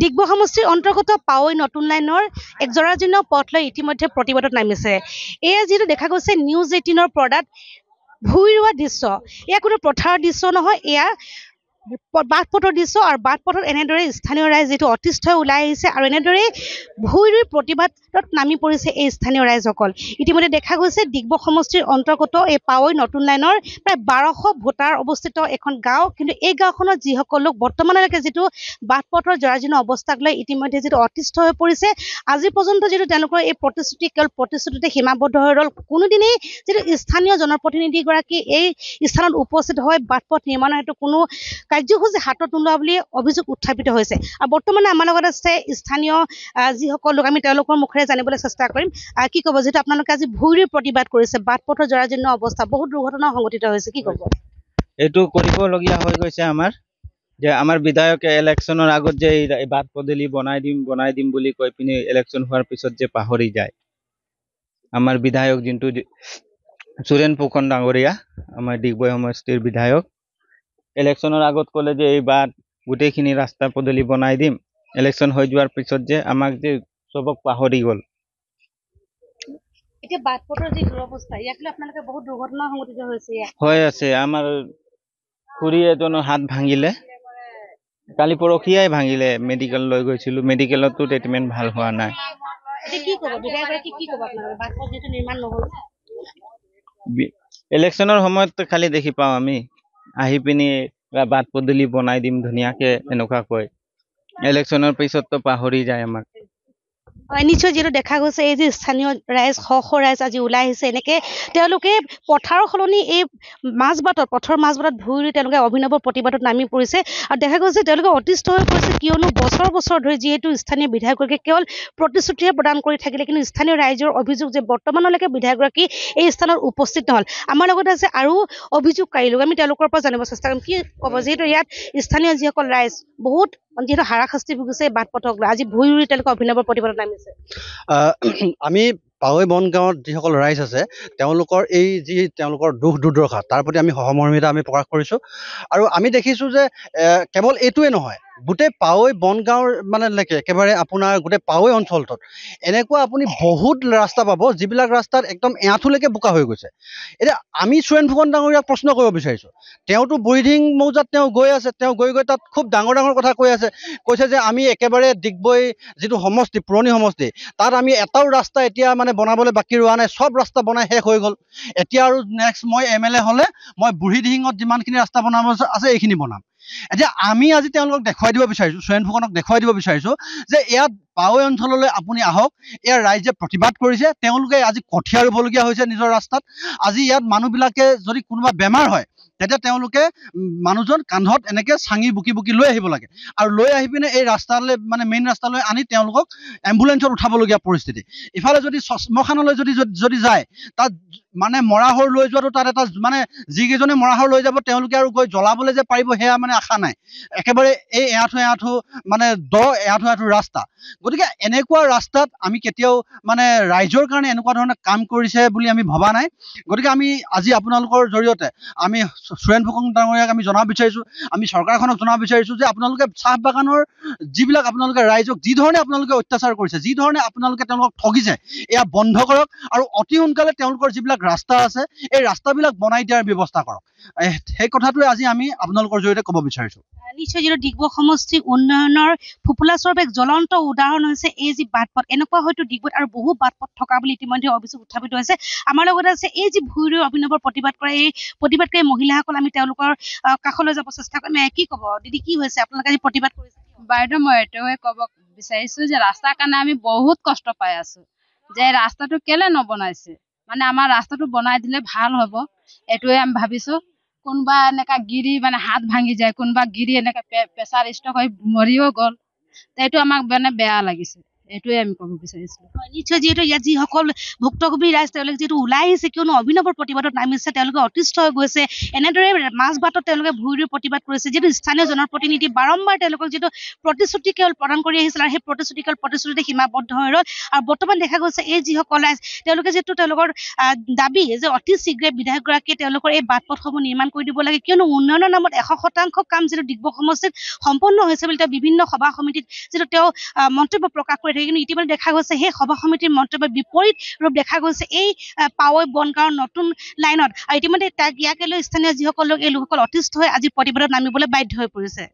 ডিগব সমষ্টিৰ অন্তৰ্গত পাৱৈ নতুন লাইনৰ এক জৰাজীৰ্ণ পথ লৈ ইতিমধ্যে প্ৰতিবাদত নামিছে এয়া যিহেতু দেখা গৈছে নিউজ এইটিনৰ পৰ্দাত ভূঁই ৰোৱা দৃশ্য এয়া কোনো পথাৰৰ দৃশ্য নহয় এয়া বাট পথৰ দিছো আৰু বাট পথত এনেদৰে স্থানীয় ৰাইজ যিটো অতিষ্ঠ হৈ ওলাই আহিছে আৰু এনেদৰেই ভূই ৰুই প্ৰতিবাদত নামি পৰিছে এই স্থানীয় ৰাইজসকল ইতিমধ্যে দেখা গৈছে ডিগব সমষ্টিৰ অন্তৰ্গত এই পাৱৈ নতুন লাইনৰ প্ৰায় বাৰশ ভোটাৰ অৱস্থিত এখন গাঁও কিন্তু এই গাঁওখনত যিসকল লোক বৰ্তমানলৈকে যিটো বাট পথৰ জৰাজীৰ্ণ অৱস্থাক লৈ ইতিমধ্যে যিটো অতিষ্ঠ হৈ পৰিছে আজি পৰ্যন্ত যিটো তেওঁলোকৰ এই প্ৰতিশ্ৰুতি কেৱল প্ৰতিশ্ৰুতিতে সীমাবদ্ধ হৈ ৰ'ল কোনোদিনেই যিটো স্থানীয় জনপ্ৰতিনিধিগৰাকী এই স্থানত উপস্থিত হয় বাট পথ নিৰ্মাণৰ সেইটো কোনো কাৰ্যসূচী হাতত নোলোৱা বুলি অভিযোগ উত্থাপিত হৈছে আৰু বৰ্তমানে আমাৰ লগত আছে স্থানীয় যিসকল লোক আমি তেওঁলোকৰ মুখেৰে জানিবলৈ চেষ্টা কৰিম কি ক'ব যিহেতু আপোনালোকে আজি ভূঁইৰ প্ৰতিবাদ কৰিছে বাট পথৰ জৰাজীৰ্ণ অৱস্থা বহুত দুৰ্ঘটনা সংঘটিত হৈছে কি ক'ব এইটো কৰিবলগীয়া হৈ গৈছে আমাৰ যে আমাৰ বিধায়কে ইলেকশ্যনৰ আগত যে এই বাট পদূলি বনাই দিম বনাই দিম বুলি কৈ পিনি ইলেকশ্যন হোৱাৰ পিছত যে পাহৰি যায় আমাৰ বিধায়ক যোনটো সুৰেণ ফুকন ডাঙৰীয়া আমাৰ ডিগবৈ সমষ্টিৰ বিধায়ক ইলেকশ্যনৰ আগত ক'লে যে এইবাৰ গোটেইখিনি ৰাস্তা পদূলি বনাই দিম ইলেকশ্যন হৈ যোৱাৰ পিছত যে আমাক যে চবক পাহৰি গ'ল হৈ আছে আমাৰ খুৰী এজনৰ হাত ভাঙিলে কালি পৰহিয়াই ভাঙিলে মেডিকেল লৈ গৈছিলোঁ মেডিকেলতো ট্ৰিটমেণ্ট ভাল হোৱা নাই ইলেকশ্যনৰ সময়ত খালি দেখি পাওঁ আমি আহি পিনি বাট পদূলি বনাই দিম ধুনীয়াকে এনেকুৱাকৈ ইলেকশ্যনৰ পিছততো পাহৰি যায় আমাক হয় নিশ্চয় যিহেতু দেখা গৈছে এই যে স্থানীয় ৰাইজ শ শ ৰাইজ আজি ওলাই আহিছে এনেকে তেওঁলোকে পথাৰৰ সলনি এই মাজবাটত পথৰ মাজবাটত ভূঁই ৰুই তেওঁলোকে অভিনৱ প্ৰতিবাদত নামি পৰিছে আৰু দেখা গৈছে তেওঁলোকে অতিষ্ঠ হৈ পৰিছে কিয়নো বছৰ বছৰ ধৰি যিহেতু স্থানীয় বিধায়কগৰাকীয়ে কেৱল প্ৰতিশ্ৰুতিহে প্ৰদান কৰি থাকিলে কিন্তু স্থানীয় ৰাইজৰ অভিযোগ যে বৰ্তমানলৈকে বিধায়কগৰাকী এই স্থানত উপস্থিত নহ'ল আমাৰ লগতে আছে আৰু অভিযোগকাৰী লোক আমি তেওঁলোকৰ পৰা জানিব চেষ্টা কৰিম কি ক'ব যিহেতু ইয়াত স্থানীয় যিসকল ৰাইজ বহুত যিহেতু হাৰাশাস্তি ভুগিছে বাট পথক লৈ আজি ভূঁই ৰুই তেওঁলোকে অভিনৱ প্ৰতিবাদত টাইম আমি পাৱৈ বনগাঁৱত যিসকল ৰাইজ আছে তেওঁলোকৰ এই যি তেওঁলোকৰ দুখ দুৰ্দশা তাৰ প্ৰতি আমি সহমৰ্মিতা আমি প্ৰকাশ কৰিছোঁ আৰু আমি দেখিছোঁ যে কেৱল এইটোৱে নহয় গোটেই পাৱৈ বনগাঁৱৰ মানে লৈকে একেবাৰে আপোনাৰ গোটেই পাৱৈ অঞ্চলটোত এনেকুৱা আপুনি বহুত ৰাস্তা পাব যিবিলাক ৰাস্তাত একদম এআঁঠুলৈকে বোকা হৈ গৈছে এতিয়া আমি সুৰেণ ফুকন ডাঙৰীয়াক প্ৰশ্ন কৰিব বিচাৰিছোঁ তেওঁতো ব্ৰিডিং মৌজাত তেওঁ গৈ আছে তেওঁ গৈ গৈ তাত খুব ডাঙৰ ডাঙৰ কথা কৈ আছে কৈছে যে আমি একেবাৰে ডিগবৈ যিটো সমষ্টি পুৰণি সমষ্টি তাত আমি এটাও ৰাস্তা এতিয়া মানে বনাবলৈ বাকী ৰোৱা নাই চব ৰাস্তা বনাই শেষ হৈ গ'ল এতিয়া আৰু নেক্সট মই এম এল এ হ'লে মই বুঢ়ীদিহিঙত যিমানখিনি ৰাস্তা বনাব আছে এইখিনি বনাম এতিয়া আমি আজি তেওঁলোকক দেখুৱাই দিব বিচাৰিছো সুৰেণ ফুকনক দেখুৱাই দিব বিচাৰিছো যে ইয়াত পাৱৈ অঞ্চললৈ আপুনি আহক ইয়াৰ ৰাইজে প্ৰতিবাদ কৰিছে তেওঁলোকে আজি কঠীয়া ৰুবলগীয়া হৈছে নিজৰ ৰাস্তাত আজি ইয়াত মানুহবিলাকে যদি কোনোবা বেমাৰ হয় তেতিয়া তেওঁলোকে মানুহজন কান্ধত এনেকে চাঙি বুকি বুকি লৈ আহিব লাগে আৰু লৈ আহি পিনে এই ৰাস্তালৈ মানে মেইন ৰাস্তালৈ আনি তেওঁলোকক এম্বুলেঞ্চত উঠাবলগীয়া পৰিস্থিতি ইফালে যদি শ্মশানলৈ যদি যদি যায় তাত মানে মৰাহৰ লৈ যোৱাটো তাত এটা মানে যিকেইজনে মৰাহৰ লৈ যাব তেওঁলোকে আৰু গৈ জ্বলাবলৈ যে পাৰিব সেয়া মানে আশা নাই একেবাৰে এই এআঠু এআঠু মানে দ এআঠু এআঠু ৰাস্তা গতিকে এনেকুৱা ৰাস্তাত আমি কেতিয়াও মানে ৰাইজৰ কাৰণে এনেকুৱা ধৰণে কাম কৰিছে বুলি আমি ভবা নাই গতিকে আমি আজি আপোনালোকৰ জৰিয়তে আমি সুৰেণ ফুকন ডাঙৰীয়াক আমি জনাব বিচাৰিছোঁ আমি চৰকাৰখনক জনাব বিচাৰিছোঁ যে আপোনালোকে চাহ বাগানৰ যিবিলাক আপোনালোকে ৰাইজক যি ধৰণে আপোনালোকে অত্যাচাৰ কৰিছে যি ধৰণে আপোনালোকে তেওঁলোকক ঠগিছে এয়া বন্ধ কৰক আৰু অতি সোনকালে তেওঁলোকৰ যিবিলাক যিবিলাক ৰাস্তা আছে এই ৰাস্তাবিলাক বনাই দিয়াৰ ব্যৱস্থা কৰক সেই কথাটোৱে আজি আমি আপোনালোকৰ জৰিয়তে ক'ব বিচাৰিছোঁ নিশ্চয় যিটো ডিগবৈ সমষ্টি উন্নয়নৰ ফুপুলা স্বৰূপে জ্বলন্ত উদাহৰণ হৈছে এই যি বাট পথ এনেকুৱা হয়তো ডিগবৈত আৰু বহু বাট পথ থকা বুলি ইতিমধ্যে অভিযোগ উত্থাপিত হৈছে আমাৰ লগতে আছে এই যি ভূঁই ৰৈ অভিনৱৰ প্ৰতিবাদ কৰে এই প্ৰতিবাদকাৰী মহিলাসকল আমি তেওঁলোকৰ কাষলৈ যাব চেষ্টা কৰিম কি ক'ব দিদি কি হৈছে আপোনালোকে আজি প্ৰতিবাদ কৰিছে বাইদেউ মই এইটোৱে ক'ব বিচাৰিছো যে ৰাস্তাৰ কাৰণে আমি বহুত কষ্ট পাই আছো যে ৰাস্তাটো কেলৈ নবনাইছে মানে আমাৰ ৰাস্তাটো বনাই দিলে ভাল হ'ব এইটোৱে আমি ভাবিছো কোনোবা এনেকা গিৰি মানে হাত ভাঙি যায় কোনোবা গিৰি এনেকৈ প্ৰেচাৰ ষ্ট্ৰক হৈ মৰিও গ'ল এইটো আমাক মানে বেয়া লাগিছে এইটোৱে আমি ক'ব বিচাৰিছো নিশ্চয় যিহেতু ইয়াত যিসকল ভুক্তভোগী ৰাইজ তেওঁলোকে যিহেতু ওলাই আহিছে কিয়নো অভিনৱৰ প্ৰতিবাদত নামিছে তেওঁলোকে অতিষ্ঠ হৈ গৈছে এনেদৰে মাজ বাটত তেওঁলোকে ভূঁই ৰুই প্ৰতিবাদ কৰিছে যিহেতু স্থানীয় জনপ্ৰতিনিধি বাৰম্বাৰ তেওঁলোকক যিটো প্ৰতিশ্ৰুতি কেৱল প্ৰদান কৰি আহিছিল আৰু সেই প্ৰতিশ্ৰুতি কেৱল প্ৰতিশ্ৰুতিতে সীমাবদ্ধ হৈ ৰ'ল আৰু বৰ্তমান দেখা গৈছে এই যিসকল ৰাইজ তেওঁলোকে যিহেতু তেওঁলোকৰ দাবী যে অতি শীঘ্ৰে বিধায়কগৰাকীয়ে তেওঁলোকৰ এই বাট পথসমূহ নিৰ্মাণ কৰি দিব লাগে কিয়নো উন্নয়নৰ নামত এশ শতাংশ কাম যিটো ডিগবৈ সমষ্টিত সম্পন্ন হৈছে বুলি তেওঁ বিভিন্ন সভা সমিতিত যিটো তেওঁ মন্তব্য প্ৰকাশ কৰি আদি কিন্তু ইতিমধ্যে দেখা গৈছে সেই সভা সমিতিৰ মন্তব্যৰ বিপৰীত ৰূপ দেখা গৈছে এই পাৱৈ বন বনগাঁৱৰ নতুন লাইনত আৰু ইতিমধ্যে ইয়াকে লৈ স্থানীয় যিসকল লোক এই লোকসকল অতিষ্ঠ হৈ আজি প্ৰতিবাদত নামিবলৈ বাধ্য হৈ পৰিছে